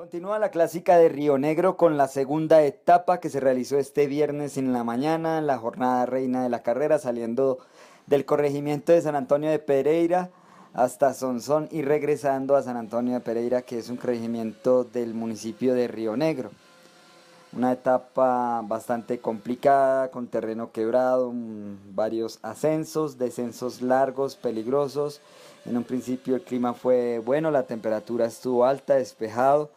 Continúa la clásica de Río Negro con la segunda etapa que se realizó este viernes en la mañana, la jornada reina de la carrera, saliendo del corregimiento de San Antonio de Pereira hasta Sonsón y regresando a San Antonio de Pereira, que es un corregimiento del municipio de Río Negro. Una etapa bastante complicada, con terreno quebrado, varios ascensos, descensos largos, peligrosos. En un principio el clima fue bueno, la temperatura estuvo alta, despejado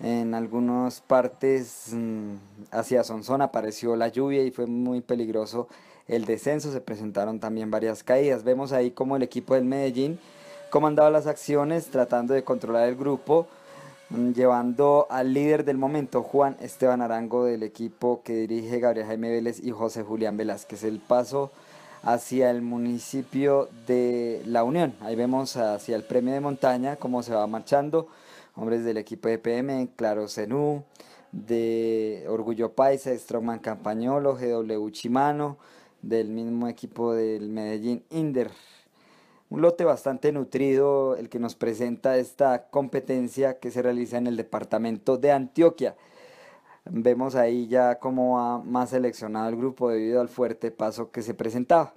en algunas partes mm, hacia Sonsona apareció la lluvia y fue muy peligroso el descenso. Se presentaron también varias caídas. Vemos ahí como el equipo del Medellín comandaba las acciones tratando de controlar el grupo, mm, llevando al líder del momento, Juan Esteban Arango, del equipo que dirige Gabriel Jaime Vélez y José Julián Velázquez. El paso hacia el municipio de La Unión. Ahí vemos hacia el premio de montaña cómo se va marchando hombres del equipo de P.M. Claro Zenú, de Orgullo Paisa, Stroman Campañolo, GW Chimano, del mismo equipo del Medellín Inder. Un lote bastante nutrido el que nos presenta esta competencia que se realiza en el departamento de Antioquia. Vemos ahí ya cómo va más seleccionado el grupo debido al fuerte paso que se presentaba.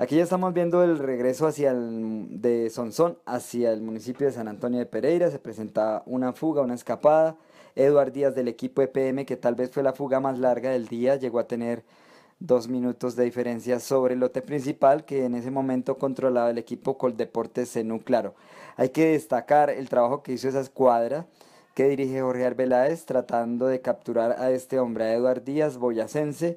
Aquí ya estamos viendo el regreso hacia el, de Sonsón hacia el municipio de San Antonio de Pereira. Se presenta una fuga, una escapada. Eduard Díaz del equipo EPM, que tal vez fue la fuga más larga del día, llegó a tener dos minutos de diferencia sobre el lote principal que en ese momento controlaba el equipo Coldeportes Zenú Claro. Hay que destacar el trabajo que hizo esa escuadra que dirige Jorge Arbeláez tratando de capturar a este hombre, a Eduard Díaz, boyacense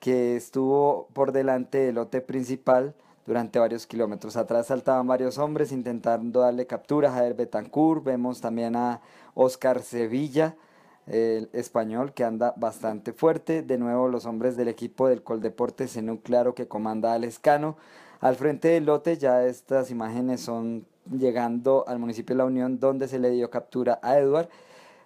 que estuvo por delante del lote principal durante varios kilómetros. Atrás saltaban varios hombres intentando darle captura a Javier Betancourt. Vemos también a Oscar Sevilla, el español, que anda bastante fuerte. De nuevo, los hombres del equipo del Coldeportes en un claro que comanda al escano. Al frente del lote, ya estas imágenes son llegando al municipio de La Unión, donde se le dio captura a Eduard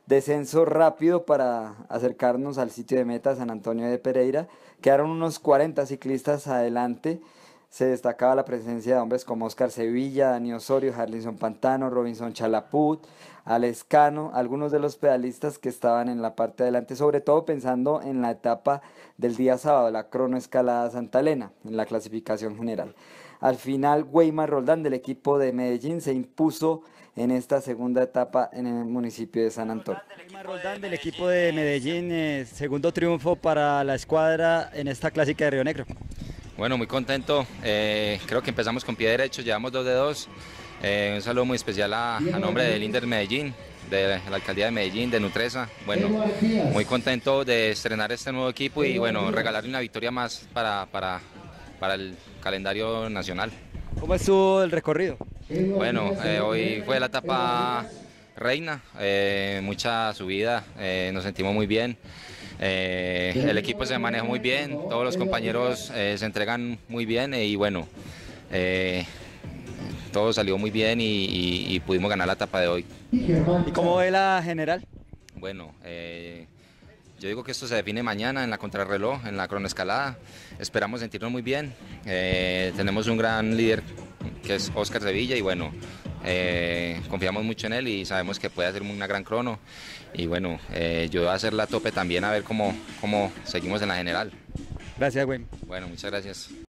descenso rápido para acercarnos al sitio de meta San Antonio de Pereira. Quedaron unos 40 ciclistas adelante. Se destacaba la presencia de hombres como Oscar Sevilla, Dani Osorio, Harlison Pantano, Robinson Chalaput, Alex Cano, algunos de los pedalistas que estaban en la parte adelante, sobre todo pensando en la etapa del día sábado, la cronoescalada Santa Elena, en la clasificación general. Al final, Weimar Roldán del equipo de Medellín se impuso en esta segunda etapa en el municipio de San Antonio. Weimar Roldán del equipo de Medellín, eh, segundo triunfo para la escuadra en esta clásica de Río Negro. Bueno, muy contento. Eh, creo que empezamos con pie derecho, llevamos dos de dos. Eh, un saludo muy especial a, nombre del Inder Medellín, de la alcaldía de Medellín, de Nutresa. Bueno, muy contento de estrenar este nuevo equipo y bueno, regalarle una victoria más para, para para el calendario nacional. ¿Cómo estuvo el recorrido? Bueno, eh, hoy fue la etapa reina, eh, mucha subida, eh, nos sentimos muy bien. el equipo se maneja muy bien, todos los compañeros se entregan muy bien y bueno, todo salió muy bien y, pudimos ganar la etapa de hoy. ¿Y cómo ve la general? Bueno, yo digo que esto se define mañana en la contrarreloj, en la cronoescalada. Esperamos sentirnos muy bien. Eh, tenemos un gran líder que es Oscar Sevilla y bueno, eh, confiamos mucho en él y sabemos que puede hacer una gran crono. Y bueno, eh, yo voy a hacer la tope también a ver cómo, cómo seguimos en la general. Gracias, Gwen. Bueno, muchas gracias.